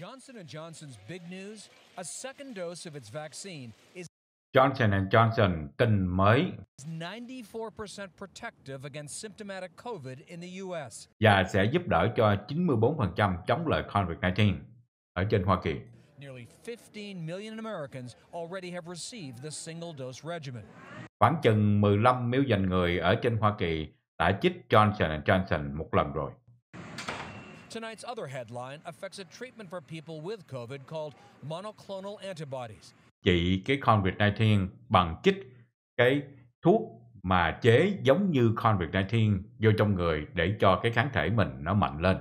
Johnson Johnson's big news, a second dose of its vaccine is Johnson Johnson tin mới 94% protective against symptomatic COVID in the US và sẽ giúp đỡ cho 94% chống lại COVID-19 ở trên Hoa Kỳ. Nearly 15 million Americans already have received the single dose regimen. Khoảng chừng 15 million người ở trên Hoa Kỳ đã chích Johnson Johnson một lần rồi. Tonight's other headline affects a treatment for people with COVID called monoclonal antibodies. Trị cái COVID-19 bằng chích cái thuốc mà chế giống như COVID-19 vô trong người để cho cái kháng thể mình nó mạnh lên.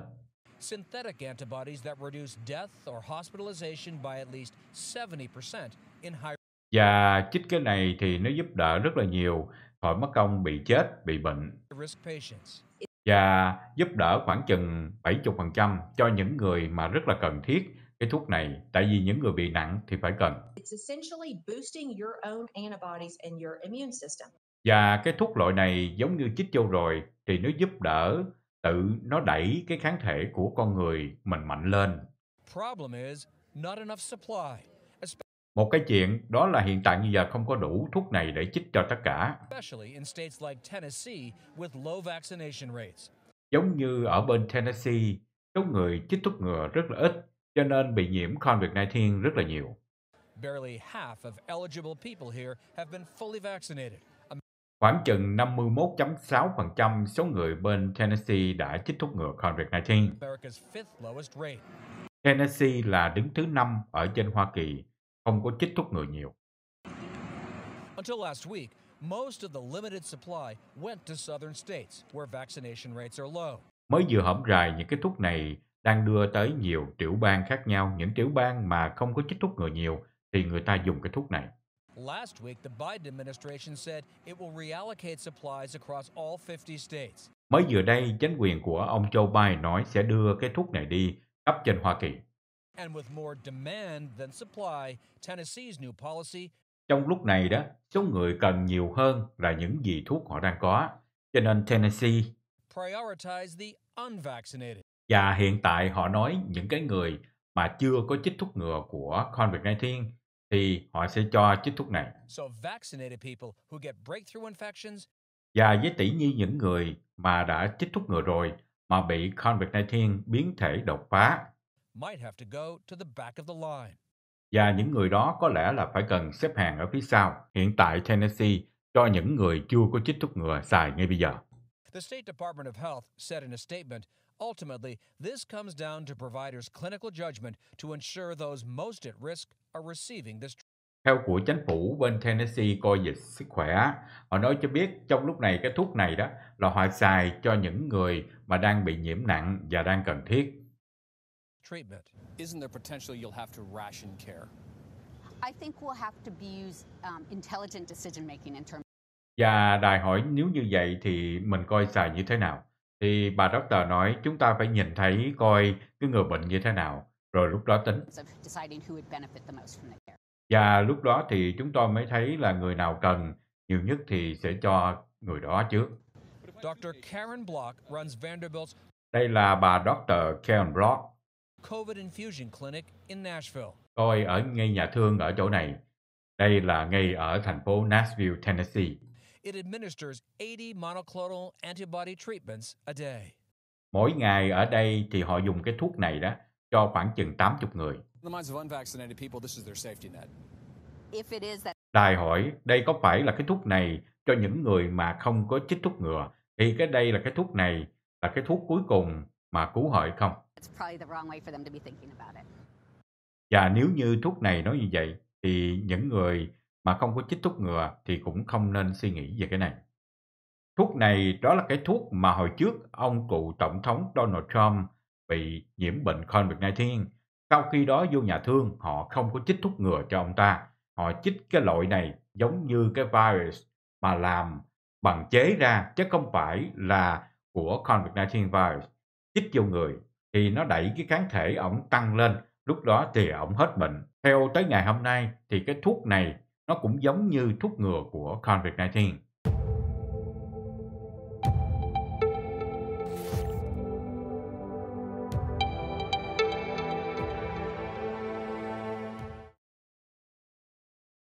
Synthetic antibodies that reduce death or hospitalization by at least 70% in high và chích cái này thì nó giúp đỡ rất là nhiều khỏi mất công bị chết, bị bệnh và giúp đỡ khoảng chừng 70% cho những người mà rất là cần thiết cái thuốc này tại vì những người bị nặng thì phải cần. Và cái thuốc loại này giống như chích vô rồi thì nó giúp đỡ tự nó đẩy cái kháng thể của con người mình mạnh lên. Problem is not enough supply. Một cái chuyện đó là hiện tại bây giờ không có đủ thuốc này để chích cho tất cả. Giống như ở bên Tennessee, số người chích thuốc ngừa rất là ít, cho nên bị nhiễm COVID-19 rất là nhiều. Khoảng chừng 51.6% số người bên Tennessee đã chích thuốc ngừa COVID-19. Tennessee là đứng thứ năm ở trên Hoa Kỳ không có chích thuốc người nhiều. Until last week, most of the limited supply went to southern states where vaccination rates are low. Mới vừa hõm rài những cái thuốc này đang đưa tới nhiều tiểu bang khác nhau, những tiểu bang mà không có chích thuốc người nhiều thì người ta dùng cái thuốc này. Last week, the Biden administration said it will reallocate supplies across all 50 states. Mới vừa đây, chính quyền của ông Joe Biden nói sẽ đưa cái thuốc này đi cấp trên Hoa Kỳ and with more demand than supply, Tennessee's new policy trong lúc này đó, số người cần nhiều hơn là những gì thuốc họ đang có. Cho nên Tennessee và hiện tại họ nói những cái người mà chưa có chích thuốc ngừa của COVID-19 thì họ sẽ cho chích thuốc này. Và với tỷ như những người mà đã chích thuốc ngừa rồi mà bị COVID-19 biến thể đột phá và những người đó có lẽ là phải cần xếp hàng ở phía sau. Hiện tại Tennessee cho những người chưa có chích thuốc ngừa xài ngay bây giờ. The State Department of Health said in a statement, ultimately, this comes down to providers' clinical judgment to ensure those most at risk are receiving this theo của chính phủ bên Tennessee coi về sức khỏe, họ nói cho biết trong lúc này cái thuốc này đó là họ xài cho những người mà đang bị nhiễm nặng và đang cần thiết treatment. Isn't there potential you'll have to ration care? I think we'll have to be use um, intelligent decision making in terms và đài hỏi nếu như vậy thì mình coi xài như thế nào? Thì bà doctor nói chúng ta phải nhìn thấy coi cái người bệnh như thế nào, rồi lúc đó tính. Và lúc đó thì chúng tôi mới thấy là người nào cần nhiều nhất thì sẽ cho người đó trước. Dr. Karen Block runs Vanderbilt's... Đây là bà Dr. Karen Block, COVID Infusion Clinic in Nashville. Tôi ở ngay nhà thương ở chỗ này. Đây là ngay ở thành phố Nashville, Tennessee. It administers 80 monoclonal antibody treatments a day. Mỗi ngày ở đây thì họ dùng cái thuốc này đó cho khoảng chừng 80 người. Đài hỏi, đây có phải là cái thuốc này cho những người mà không có chích thuốc ngừa? Thì cái đây là cái thuốc này, là cái thuốc cuối cùng mà cứu hợi không? Và nếu như thuốc này nói như vậy, thì những người mà không có chích thuốc ngừa thì cũng không nên suy nghĩ về cái này. Thuốc này đó là cái thuốc mà hồi trước ông cựu tổng thống Donald Trump bị nhiễm bệnh COVID-19. Sau khi đó vô nhà thương, họ không có chích thuốc ngừa cho ông ta. Họ chích cái loại này giống như cái virus mà làm bằng chế ra chứ không phải là của COVID-19 virus chích vô người thì nó đẩy cái kháng thể ổng tăng lên, lúc đó thì ổng hết bệnh. Theo tới ngày hôm nay thì cái thuốc này nó cũng giống như thuốc ngừa của COVID-19.